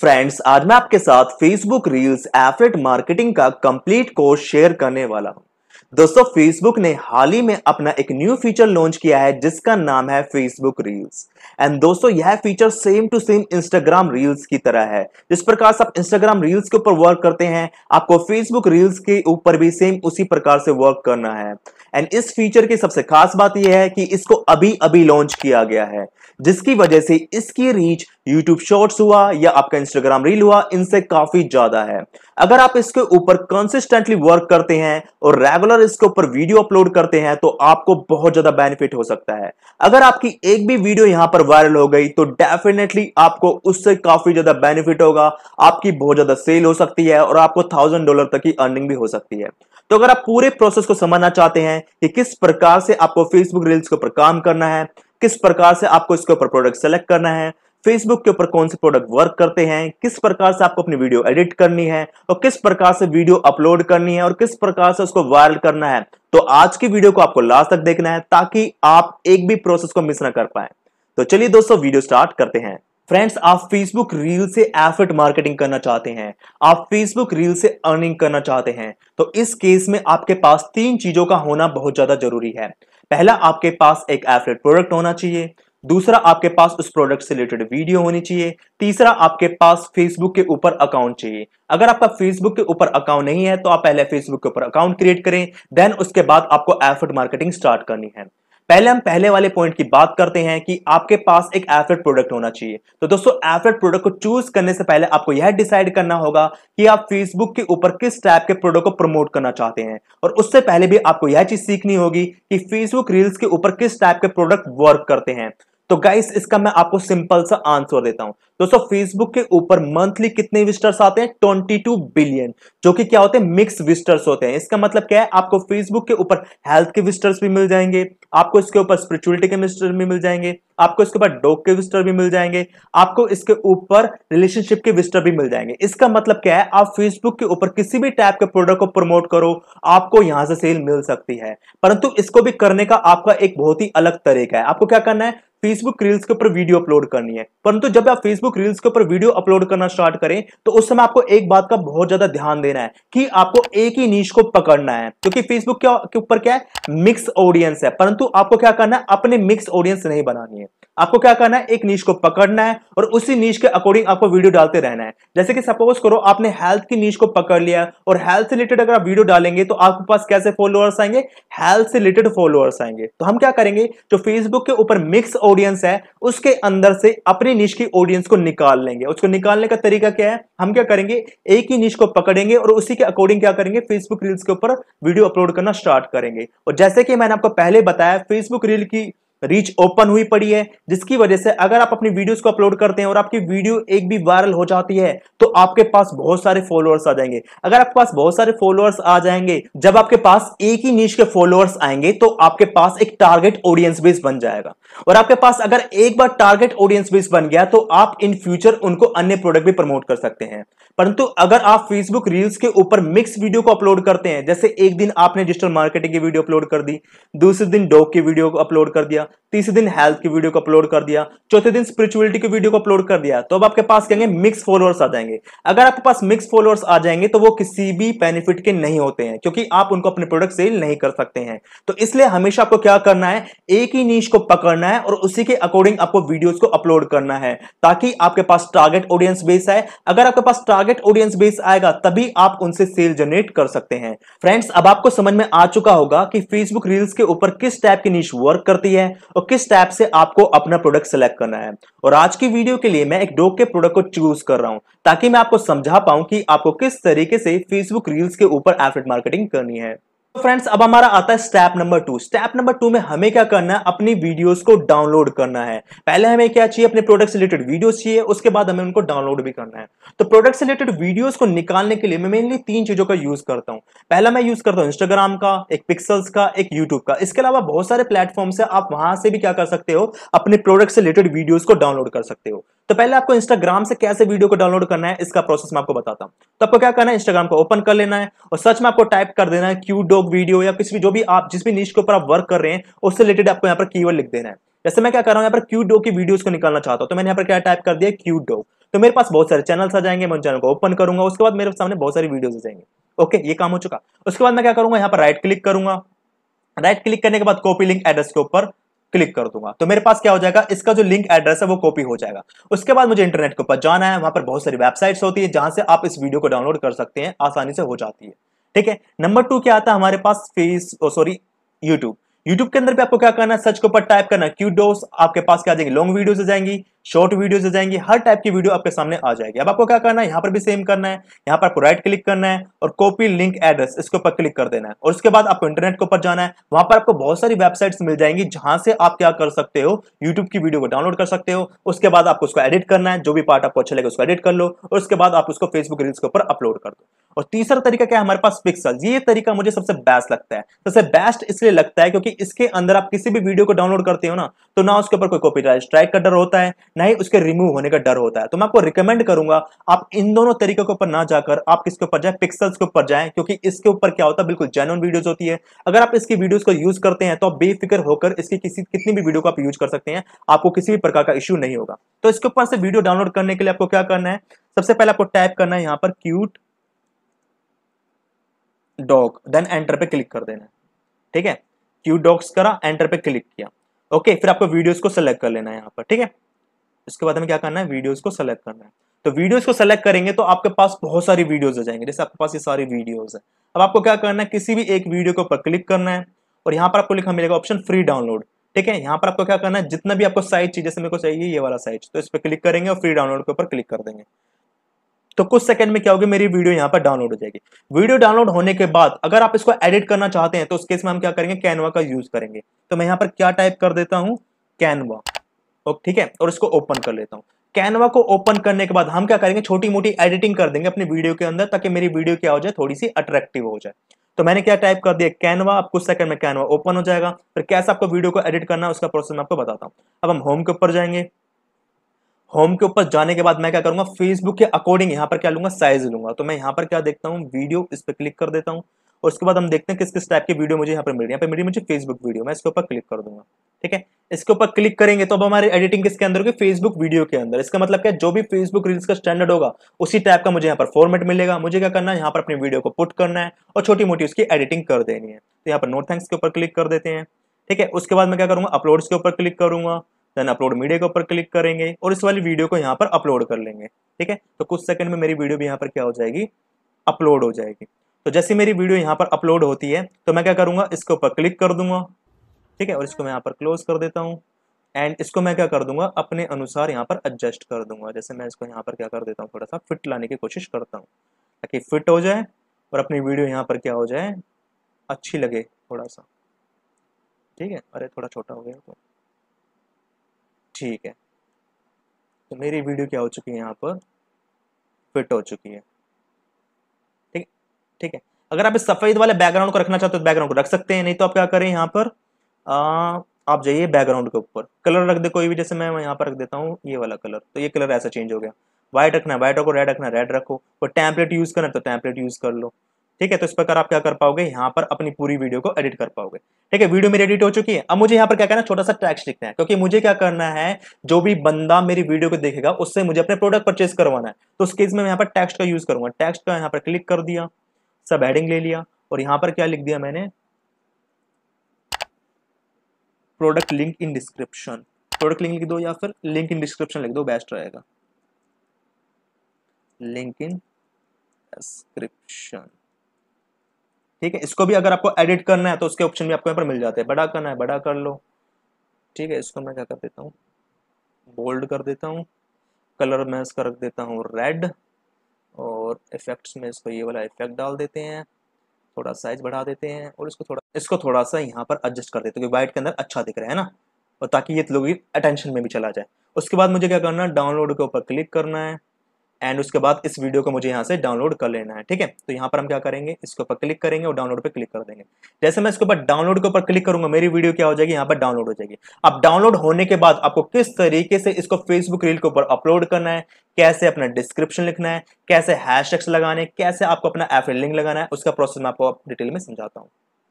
friends आज मैं आपके साथ फेसबुक रील्स एफरेट मार्केटिंग का कंप्लीट कोर्स शेयर करने वाला हूं दोस्तों फेसबुक ने हाल ही में अपना एक न्यू फीचर लॉन्च किया है जिसका नाम है फेसबुक रील्स एंड दोस्तों यह feature same to same Instagram reels की तरह है जिस प्रकार से आप इंस्टाग्राम रील्स के ऊपर वर्क करते हैं आपको फेसबुक रील्स के ऊपर भी सेम उसी प्रकार से वर्क करना है एंड इस फीचर की सबसे खास बात यह है कि इसको अभी अभी लॉन्च किया गया है जिसकी वजह से इसकी रीच यूट्यूब शॉर्ट्स हुआ या आपका इंस्टाग्राम रील हुआ इनसे काफी ज्यादा है अगर आप इसके ऊपर कंसिस्टेंटली वर्क करते हैं और रेगुलर इसके ऊपर वीडियो अपलोड करते हैं तो आपको बहुत ज्यादा बेनिफिट हो सकता है अगर आपकी एक भी वीडियो यहां पर वायरल हो गई तो डेफिनेटली आपको उससे काफी ज्यादा बेनिफिट होगा आपकी बहुत ज्यादा सेल हो सकती है और आपको थाउजेंड डॉलर तक की अर्निंग भी हो सकती है तो अगर आप पूरे प्रोसेस को समझना चाहते हैं कि किस प्रकार से आपको फेसबुक रील्स के ऊपर काम करना है किस प्रकार से आपको इसके ऊपर प्रोडक्ट सेलेक्ट करना है फेसबुक के ऊपर कौन से प्रोडक्ट वर्क करते हैं किस प्रकार से आपको अपनी वीडियो एडिट करनी है और किस प्रकार से वीडियो अपलोड करनी है और किस प्रकार से उसको वायरल करना है तो आज की वीडियो को आपको लास्ट तक देखना है ताकि आप एक भी प्रोसेस को मिस ना कर पाए तो चलिए दोस्तों वीडियो स्टार्ट करते हैं फ्रेंड्स आप फेसबुक रील से एफर्ट मार्केटिंग करना चाहते हैं आप फेसबुक रील से अर्निंग करना चाहते हैं तो इस केस में आपके पास तीन चीजों का होना बहुत ज्यादा जरूरी है पहला आपके पास एक एफरेट प्रोडक्ट होना चाहिए दूसरा आपके पास उस प्रोडक्ट से रिलेटेड वीडियो होनी चाहिए तीसरा आपके पास फेसबुक के ऊपर अकाउंट चाहिए अगर आपका फेसबुक के ऊपर अकाउंट नहीं है तो आप पहले फेसबुक के ऊपर अकाउंट क्रिएट करें देन उसके बाद आपको एफर्ट मार्केटिंग स्टार्ट करनी है पहले हम पहले वाले पॉइंट की बात करते हैं कि आपके पास एक एफर्ट प्रोडक्ट होना चाहिए तो दोस्तों एफर्ट प्रोडक्ट को चूज करने से पहले आपको यह डिसाइड करना होगा कि आप फेसबुक के ऊपर किस टाइप के प्रोडक्ट को प्रमोट करना चाहते हैं और उससे पहले भी आपको यह चीज सीखनी होगी कि फेसबुक रील्स के ऊपर किस टाइप के प्रोडक्ट वर्क करते हैं तो गाइस इसका मैं आपको सिंपल सा आंसर देता हूं दोस्तों फेसबुक के ऊपर मंथली कितने विजिटर्स आते हैं 22 बिलियन जो कि क्या होते हैं मिक्स विजिटर्स होते हैं इसका मतलब क्या है आपको फेसबुक के ऊपर हेल्थ के विजिटर्स भी मिल जाएंगे आपको इसके ऊपर स्पिरिचुअलिटी के विजिटर भी मिल जाएंगे आपको इसके ऊपर डॉग के विजिटर भी मिल जाएंगे आपको इसके ऊपर रिलेशनशिप के विजिटर भी मिल जाएंगे इसका मतलब क्या है आप फेसबुक के ऊपर किसी भी टाइप के प्रोडक्ट को प्रमोट करो आपको यहां से सेल मिल सकती है परंतु इसको भी करने का आपका एक बहुत ही अलग तरीका है आपको क्या करना है फेसबुक रील्स के ऊपर वीडियो अपलोड करनी है परंतु जब आप फेसबुक रील्स के ऊपर वीडियो अपलोड करना स्टार्ट करें तो उस समय आपको एक बात का बहुत ज्यादा ध्यान देना है कि आपको एक ही नीच को पकड़ना है क्योंकि फेसबुक के ऊपर क्या है मिक्स ऑडियंस है परंतु आपको क्या करना है अपने मिक्स ऑडियंस नहीं बनानी है आपको क्या करना है एक नीच को पकड़ना है और उसी नीच के अकॉर्डिंग आपको वीडियो डालते रहना है जैसे कि सपोज करो आपने हेल्थ की नीच को पकड़ लिया और हेल्थ से रिलेटेड अगर आप वीडियो डालेंगे तो आपके पास कैसे फॉलोअर्स आएंगे हेल्थ से रिलेटेड फॉलोअर्स आएंगे तो हम क्या करेंगे जो फेसबुक के ऊपर मिक्स ऑडियंस है उसके अंदर से अपनी निश की ऑडियंस को निकाल लेंगे उसको निकालने का तरीका क्या है हम क्या करेंगे एक ही निश को पकड़ेंगे और उसी के अकॉर्डिंग क्या करेंगे फेसबुक रील्स के ऊपर वीडियो अपलोड करना स्टार्ट करेंगे और जैसे कि मैंने आपको पहले बताया फेसबुक रील की रीच ओपन हुई पड़ी है जिसकी वजह से अगर आप अपनी वीडियोस को अपलोड करते हैं और आपकी वीडियो एक भी वायरल हो जाती है तो आपके पास बहुत सारे फॉलोअर्स आ जाएंगे अगर आपके पास बहुत सारे फॉलोअर्स आ जाएंगे जब आपके पास एक ही नीच के फॉलोअर्स आएंगे तो आपके पास एक टारगेट ऑडियंस बेस बन जाएगा और आपके पास अगर एक बार टारगेट ऑडियंस बेस बन गया तो आप इन फ्यूचर उनको अन्य प्रोडक्ट भी प्रमोट कर सकते हैं परंतु अगर आप फेसबुक रील्स के ऊपर मिक्स वीडियो को अपलोड करते हैं जैसे एक दिन आपने डिजिटल मार्केटिंग की वीडियो अपलोड कर दी दूसरे दिन डॉग की वीडियो को अपलोड कर दिया तीसरे दिन हेल्थ की वीडियो को अपलोड कर दिया चौथे दिन स्पिरिचुअलिटी की वीडियो को अपलोड कर दिया तो अब आपके पास कहेंगे मिक्स फॉलोअर्स आ जाएंगे अगर आपके पास मिक्स फॉलोअर्स आ जाएंगे तो वो किसी भी बेनिफिट के नहीं होते हैं क्योंकि आप उनको अपने प्रोडक्ट सेल नहीं कर सकते हैं तो इसलिए हमेशा आपको क्या करना है एक ही नीच को पकड़ना है और उसी के अकॉर्डिंग आपको वीडियोज को अपलोड करना है ताकि आपके पास टारगेट ऑडियंस बेस आए अगर आपके पास टारगेट ऑडियंस बेस आएगा तभी आप उनसे सेल जनरेट कर सकते हैं फ्रेंड्स अब आपको समझ में आ चुका होगा कि फेसबुक रील्स के ऊपर किस टाइप की नीच वर्क करती है और किस टाइप से आपको अपना प्रोडक्ट सेलेक्ट करना है और आज की वीडियो के लिए मैं एक डोक के प्रोडक्ट को चूज कर रहा हूं ताकि मैं आपको समझा पाऊं कि आपको किस तरीके से फेसबुक रील्स के ऊपर एफिलेट मार्केटिंग करनी है फ्रेंड्स अब हमारा आता है step number two step number two में हमें क्या करना है अपनी वीडियोस को डाउनलोड करना है पहले हमें क्या चाहिए अपने प्रोडक्ट से रिलेटेड वीडियोस चाहिए उसके बाद हमें उनको डाउनलोड भी करना है तो प्रोडक्ट से रिलेटेड वीडियोस को निकालने के लिए मैं मेनली तीन चीजों का यूज करता हूँ पहला मैं यूज करता हूँ इंस्टाग्राम का एक पिक्सल्स का एक यूट्यूब का इसके अलावा बहुत सारे प्लेटफॉर्म्स है आप वहां से भी क्या कर सकते हो अपने प्रोडक्ट से रिलेटेड वीडियोज को डाउनलोड कर सकते हो तो पहले आपको इंस्टाग्राम से कैसे वीडियो को डाउनलोड करना है इसका प्रोसेस मैं आपको बताता हूं तो आपको क्या करना है इंस्टाग्राम को ओपन कर लेना है और सर्च में आपको टाइप कर देना है क्यू डॉग वीडियो या किसी भी जो भी आप जिस भी नीच के ऊपर आप वर्क कर रहे हैं उससे रिलेटेड आपको यहाँ पर की लिख देना है जैसे मैं क्या कर रहा हूँ यहाँ पर क्यू डॉग की वीडियो को निकालना चाहता हूँ तो मैंने यहाँ पर क्या टाइप कर दिया क्यू डॉग तो मेरे पास बहुत सारे चैनल्स आ जाएंगे मैं उन चैनल को ओपन करूंगा उसके बाद मेरे सामने बहुत सारी वीडियो आ जाएंगे ओके ये काम हो चुका उसके बाद मैं क्या करूंगा यहाँ पर राइट क्लिक करूंगा राइट क्लिक करने के बाद कॉपी लिंक एड्रेस के ऊपर क्लिक कर दूंगा तो मेरे पास क्या हो जाएगा इसका जो लिंक एड्रेस है वो कॉपी हो जाएगा उसके बाद मुझे इंटरनेट के ऊपर जाना है वहां पर बहुत सारी वेबसाइट्स होती है जहां से आप इस वीडियो को डाउनलोड कर सकते हैं आसानी से हो जाती है ठीक है नंबर टू क्या आता है हमारे पास फेस सॉरी यूट्यूब यूट्यूब के अंदर भी आपको क्या करना है सर्च के ऊपर टाइप करना क्यूडोस आपके पास क्या जाएंगे लॉन्ग वीडियोस आ जाएंगी शॉर्ट वीडियो हो जाएंगी हर टाइप की वीडियो आपके सामने आ जाएगी अब आपको क्या करना है यहाँ पर भी सेम करना है यहाँ पर आपको राइट क्लिक करना है और कॉपी लिंक एड्रेस इसके ऊपर क्लिक कर देना है और उसके बाद आपको इंटरनेट के ऊपर जाना है वहां पर आपको बहुत सारी वेबसाइट्स मिल जाएंगी जहां से आप क्या कर सकते हो यूट्यूब की वीडियो को डाउनलोड कर सकते हो उसके बाद आपको उसको एडिट करना है जो भी पार्ट आपको अच्छा लगे उसको एडिट कर लो और उसके बाद आप उसको फेसबुक रील्स के ऊपर अपलोड कर दो और तीसरा तरीका क्या है हमारे पास पिक्सल ये तरीका मुझे सबसे बेस्ट लगता है सबसे बेस्ट इसलिए लगता है क्योंकि इसके अंदर आप किसी भी वीडियो को डाउनलोड करते हो ना तो ना उसके ऊपर कोई कॉपी स्ट्राइक का डर होता है ना ही उसके रिमूव होने का डर होता है तो मैं आपको रिकमेंड करूंगा आप इन दोनों तरीकों के ऊपर ना जाकर आप किसके ऊपर जाए पिक्सल्स के ऊपर जाए क्योंकि इसके ऊपर क्या होता है बिल्कुल जेनुअन वीडियोज होती है अगर आप इसकी वीडियोज को यूज करते हैं तो आप बेफिक्र होकर इसकी किसी कितनी भी वीडियो को आप यूज कर सकते हैं आपको किसी भी प्रकार का इश्यू नहीं होगा तो इसके ऊपर से वीडियो डाउनलोड करने के लिए आपको क्या करना है सबसे पहले आपको टाइप करना है यहां पर क्यूट डॉग देन एंटर पे क्लिक कर देना है ठीक है क्यूट डॉग्स करा एंटर पे क्लिक किया ओके फिर आपको वीडियोस को सेलेक्ट कर लेना है यहाँ पर ठीक है इसके बाद हमें क्या करना है वीडियोज को सेलेक्ट करना है तो वीडियोज को सेलेक्ट करेंगे तो आपके पास बहुत सारी वीडियोज आ जाएंगे जैसे आपके पास ये सारी वीडियोज है अब आपको क्या करना है किसी भी एक वीडियो के ऊपर क्लिक करना है और यहाँ पर आपको लिखा मिलेगा ऑप्शन फ्री डाउनलोड ठीक है यहाँ पर आपको क्या करना है जितना भी आपको साइज चाहिए जैसे मेरे को चाहिए ये वाला साइज तो इस पर क्लिक करेंगे और फ्री डाउनलोड के ऊपर क्लिक कर देंगे तो कुछ सेकंड में क्या होगी मेरी वीडियो यहाँ पर डाउनलोड हो जाएगी वीडियो डाउनलोड होने के बाद अगर आप इसको एडिट करना चाहते हैं तो उस केस में हम क्या करेंगे कैनवा का यूज करेंगे तो मैं यहाँ पर क्या टाइप कर देता हूँ कैनवा ठीक है और इसको ओपन कर लेता हूँ कैनवा को ओपन करने के बाद हम क्या करेंगे छोटी मोटी एडिटिंग कर देंगे अपनी वीडियो के अंदर ताकि मेरी वीडियो क्या हो जाए थोड़ी सी अट्रैक्टिव हो जाए तो मैंने क्या टाइप कर दिया कैनवा अब कुछ सेकंड में कैनवा ओपन हो जाएगा फिर कैसे आपको वीडियो को एडिट करना है उसका प्रोसेस मैं आपको बताता हूँ अब हम होम के ऊपर जाएंगे होम के ऊपर जाने के बाद मैं क्या करूंगा फेसबुक के अकॉर्डिंग यहाँ पर क्या लूंगा साइज लूंगा तो मैं यहाँ पर क्या देखता हूँ वीडियो इस पर क्लिक कर देता हूँ और उसके बाद हम देखते हैं किस किस टाइप की वीडियो मुझे यहाँ पर मिल रही है यहाँ पर मिली मुझे फेसबुक वीडियो मैं इसके ऊपर क्लिक कर दूंगा ठीक है इसके ऊपर क्लिक करेंगे तो अब हमारे एडिटिंग किसके अंदर होगी फेसबुक वीडियो के अंदर इसका मतलब क्या जो भी फेसबुक रील्स का स्टैंडर्ड होगा उसी टाइप का मुझे यहाँ पर फॉर्मेट मिलेगा मुझे क्या करना है यहाँ पर अपनी वीडियो को पुट करना है और छोटी मोटी उसकी एडिटिंग कर देनी है तो यहाँ पर नोट थैंक्स के ऊपर क्लिक कर देते हैं ठीक है उसके बाद मैं क्या करूंगा अपलोड्स के ऊपर क्लिक करूंगा देन अपलोड मीडिया के ऊपर क्लिक करेंगे और इस वाली वीडियो को यहाँ पर अपलोड कर लेंगे ठीक है तो कुछ सेकंड में मेरी वीडियो भी यहाँ पर क्या हो जाएगी अपलोड हो जाएगी तो जैसे मेरी वीडियो यहाँ पर अपलोड होती है तो मैं क्या करूँगा इसके ऊपर क्लिक कर दूंगा ठीक है और इसको मैं यहाँ पर क्लोज कर देता हूँ एंड इसको मैं क्या कर दूंगा अपने अनुसार यहाँ पर एडजस्ट कर दूंगा जैसे मैं इसको यहाँ पर क्या कर देता हूँ थोड़ा सा फिट लाने की कोशिश करता हूँ ताकि फिट हो जाए और अपनी वीडियो यहाँ पर क्या हो जाए अच्छी लगे थोड़ा सा ठीक है अरे थोड़ा छोटा हो गया तो ठीक है तो मेरी वीडियो क्या हो चुकी है यहाँ पर फिट हो चुकी है ठीक ठीक है अगर आप इस सफ़ेद वाले बैकग्राउंड को रखना चाहते हो तो बैकग्राउंड को रख सकते हैं नहीं तो आप क्या करें यहाँ पर आ, आप जाइए बैकग्राउंड के ऊपर कलर रख दे कोई भी जैसे मैं यहाँ पर रख देता हूँ ये वाला कलर तो ये कलर ऐसा चेंज हो गया व्हाइट रखना है व्हाइट रखो रेड रखना रेड रखो और टैंपलेट यूज़ करना तो टैंपलेट यूज़ कर लो ठीक है तो इस प्रकार आप क्या कर पाओगे यहाँ पर अपनी पूरी वीडियो को एडिट कर पाओगे ठीक है वीडियो मेरी एडिट हो चुकी है अब मुझे यहाँ पर क्या करना है छोटा सा टैक्स लिखना है क्योंकि मुझे क्या करना है जो भी बंदा मेरी वीडियो को देखेगा उससे मुझे अपने प्रोडक्ट परचेज करवाना है तो उसके में मैं यहाँ पर टैक्स का यूज करूंगा टैक्स का यहाँ पर क्लिक कर दिया सब एडिंग ले लिया और यहाँ पर क्या लिख दिया मैंने product link in description product link लिख दो या फिर लिंक इन डिस्क्रिप्शन लिख दो बेस्ट रहेगा लिंक इन डिस्क्रिप्शन ठीक है इसको भी अगर आपको एडिट करना है तो उसके ऑप्शन भी आपको यहाँ पर मिल जाते हैं बड़ा करना है बड़ा कर लो ठीक है इसको मैं क्या कर देता हूँ बोल्ड कर देता हूँ कलर मैं इसका रख देता हूँ रेड और इफेक्ट्स में इसको ये वाला इफेक्ट डाल देते हैं थोड़ा साइज बढ़ा देते हैं और इसको थोड़ा इसको थोड़ा सा यहाँ पर एडजस्ट कर देते हैं क्योंकि वाइट के अंदर अच्छा दिख रहा है ना और ताकि ये लोग अटेंशन में भी चला जाए उसके बाद मुझे क्या करना है डाउनलोड के ऊपर क्लिक करना है एंड उसके बाद इस वीडियो को मुझे यहाँ से डाउनलोड कर लेना है ठीक है तो यहाँ पर हम क्या करेंगे इसके ऊपर क्लिक करेंगे और डाउनलोड पर क्लिक कर देंगे जैसे मैं इसके ऊपर डाउनलोड के ऊपर क्लिक करूंगा मेरी वीडियो क्या हो जाएगी यहाँ पर डाउनलोड हो जाएगी अब डाउनलोड होने के बाद आपको किस तरीके से इसको फेसबुक रील के ऊपर अपलोड करना है कैसे अपना डिस्क्रिप्शन लिखना है कैसे हैश लगाने कैसे आपको अपना एफ लिंक लगाना है उसका प्रोसेस मैं आपको डिटेल में समझाता हूँ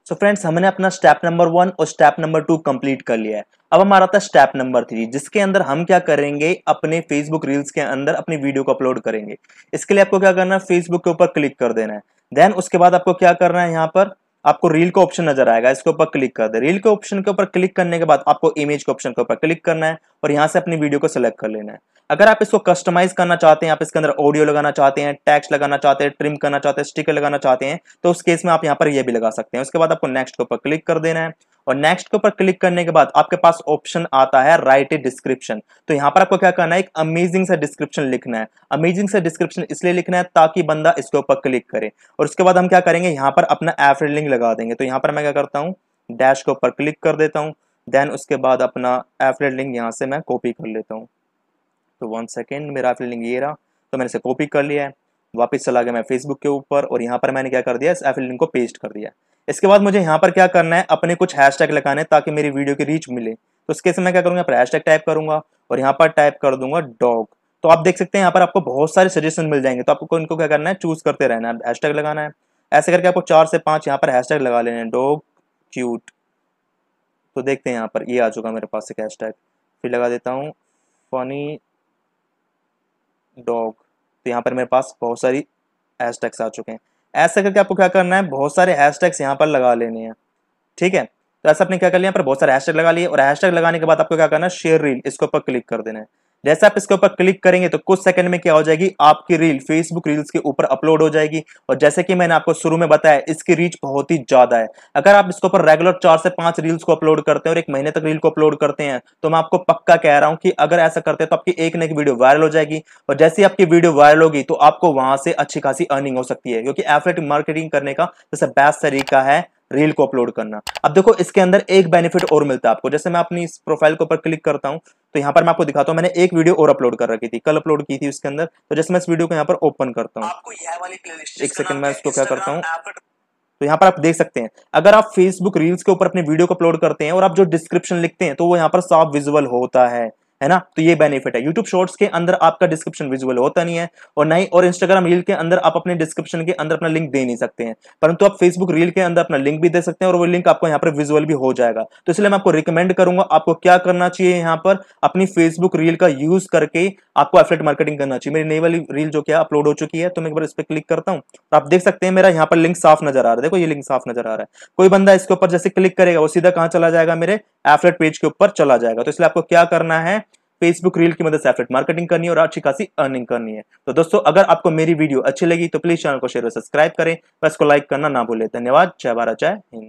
सो फ्रेंड्स हमने अपना स्टेप नंबर वन और स्टेप नंबर टू कंप्लीट कर लिया है अब हमारा था स्टेप नंबर थ्री जिसके अंदर हम क्या करेंगे अपने फेसबुक रील्स के अंदर अपनी वीडियो को अपलोड करेंगे इसके लिए आपको क्या करना है फेसबुक के ऊपर क्लिक कर देना है देन उसके बाद आपको क्या करना है यहाँ पर आपको रील का ऑप्शन नजर आएगा इसके ऊपर क्लिक कर दे रील के ऑप्शन के ऊपर क्लिक करने के बाद आपको इमेज के ऑप्शन के ऊपर क्लिक करना है और यहाँ से अपनी वीडियो को सिलेक्ट कर लेना है अगर आप इसको कस्टमाइज करना चाहते हैं आप इसके अंदर ऑडियो लगाना चाहते हैं टैक्स लगाना चाहते हैं ट्रिम करना चाहते हैं स्टिकर लगाना चाहते हैं तो उस केस में आप यहाँ पर ये भी लगा सकते हैं उसके बाद आपको नेक्स्ट के ऊपर क्लिक कर देना है और नेक्स्ट के ऊपर क्लिक करने के बाद आपके पास ऑप्शन आता है राइट ए डिस्क्रिप्शन तो यहाँ पर आपको क्या करना है एक अमेजिंग सा डिस्क्रिप्शन लिखना है अमेजिंग सा डिस्क्रिप्शन इसलिए लिखना है ताकि बंदा इसके ऊपर क्लिक करे और उसके बाद हम क्या करेंगे यहाँ पर अपना एफरेड लिंक लगा देंगे तो यहाँ पर मैं क्या करता हूँ डैश के ऊपर क्लिक कर देता हूँ देन उसके बाद अपना एफरेड लिंक यहाँ से मैं कॉपी कर लेता हूँ तो वन सेकेंड मेरा लिंक ये रहा तो मैंने इसे कॉपी कर लिया है वापस चला गया मैं फेसबुक के ऊपर और यहाँ पर मैंने क्या कर दिया इस लिंक को पेस्ट कर दिया इसके बाद मुझे यहाँ पर क्या करना है अपने कुछ टैग लगाने ताकि मेरी वीडियो की रीच मिले तो उसके से मैं क्या करूँगा पर टाइप करूंगा और यहाँ पर टाइप कर दूंगा डॉग तो आप देख सकते हैं यहाँ पर आपको बहुत सारे सजेशन मिल जाएंगे तो आपको इनको क्या करना है चूज करते रहना है हैश लगाना है ऐसे करके आपको चार से पांच यहाँ पर हैश लगा लेने डॉग क्यूट तो देखते हैं यहाँ पर ये आ चुका मेरे पास एक हैश फिर लगा देता हूँ फनी डॉग तो यहाँ पर मेरे पास बहुत सारी हैशटैग्स आ चुके हैं ऐसा करके आपको क्या करना है बहुत सारे हैशटैग्स टैग्स यहाँ पर लगा लेने हैं ठीक है तो ऐसा आपने क्या कर लिया पर बहुत सारे हैशटैग लगा लिए और हैशटैग लगाने के बाद आपको क्या करना है शेयर रील इसके ऊपर क्लिक कर देना है जैसे आप इसके ऊपर क्लिक करेंगे तो कुछ सेकंड में क्या हो जाएगी आपकी रील फेसबुक रील्स के ऊपर अपलोड हो जाएगी और जैसे कि मैंने आपको शुरू में बताया इसकी रीच बहुत ही ज्यादा है अगर आप इसके ऊपर रेगुलर चार से पांच रील्स को अपलोड करते हैं और एक महीने तक रील को अपलोड करते हैं तो मैं आपको पक्का कह रहा हूं कि अगर ऐसा करते हैं तो आपकी एक न एक वीडियो वायरल हो जाएगी और जैसे आपकी वीडियो वायरल होगी तो आपको वहां से अच्छी खासी अर्निंग हो सकती है क्योंकि एफलेट मार्केटिंग करने का जैसे बेस्ट तरीका है रील को अपलोड करना अब देखो इसके अंदर एक बेनिफिट और मिलता है आपको जैसे मैं अपनी इस प्रोफाइल के ऊपर क्लिक करता हूँ तो यहाँ पर मैं आपको दिखाता हूँ मैंने एक वीडियो और अपलोड कर रखी थी कल अपलोड की थी उसके अंदर तो जैसे मैं इस वीडियो को यहाँ पर ओपन करता हूँ एक सेकंड मैं इसको क्या करता हूँ तो यहाँ पर आप देख सकते हैं अगर आप फेसबुक रील्स के ऊपर अपनी वीडियो को अपलोड करते हैं और आप जो डिस्क्रिप्शन लिखते हैं तो वो यहाँ पर साफ विजुअल होता है है ना तो ये बेनिफिट है यूट्यूब शॉर्ट्स के अंदर आपका डिस्क्रिप्शन विजुअल होता नहीं है और नहीं और इंस्टाग्राम रील के अंदर आप अपने डिस्क्रिप्शन के अंदर अपना लिंक दे नहीं सकते हैं परंतु आप फेसबुक रील के अंदर अपना लिंक भी दे सकते हैं और वो लिंक आपको यहाँ पर विजुअल भी हो जाएगा तो इसलिए मैं आपको रिकमेंड करूंगा आपको क्या करना चाहिए यहाँ पर अपनी फेसबुक रील का यूज करके आपको एफलेट मार्केटिंग करना चाहिए मेरी नई वाली रील जो क्या अपलोड हो चुकी है तो मैं एक बार इस पर क्लिक करता हूँ तो आप देख सकते हैं मेरा यहाँ पर लिंक साफ नजर आ रहा है देखो ये लिंक साफ नजर आ रहा है कोई बंदा इसके ऊपर जैसे क्लिक करेगा वो सीधा कहाँ चला जाएगा मेरे एफलेट पेज के ऊपर चला जाएगा तो इसलिए आपको क्या करना है फेसबुक रील की मदद से एफलेट मार्केटिंग करनी है और अच्छी खासी अर्निंग करनी है तो दोस्तों अगर आपको मेरी वीडियो अच्छी लगी तो प्लीज चैनल को शेयर और सब्सक्राइब करें बस को लाइक करना ना भूलें धन्यवाद जय भारत जय हिंद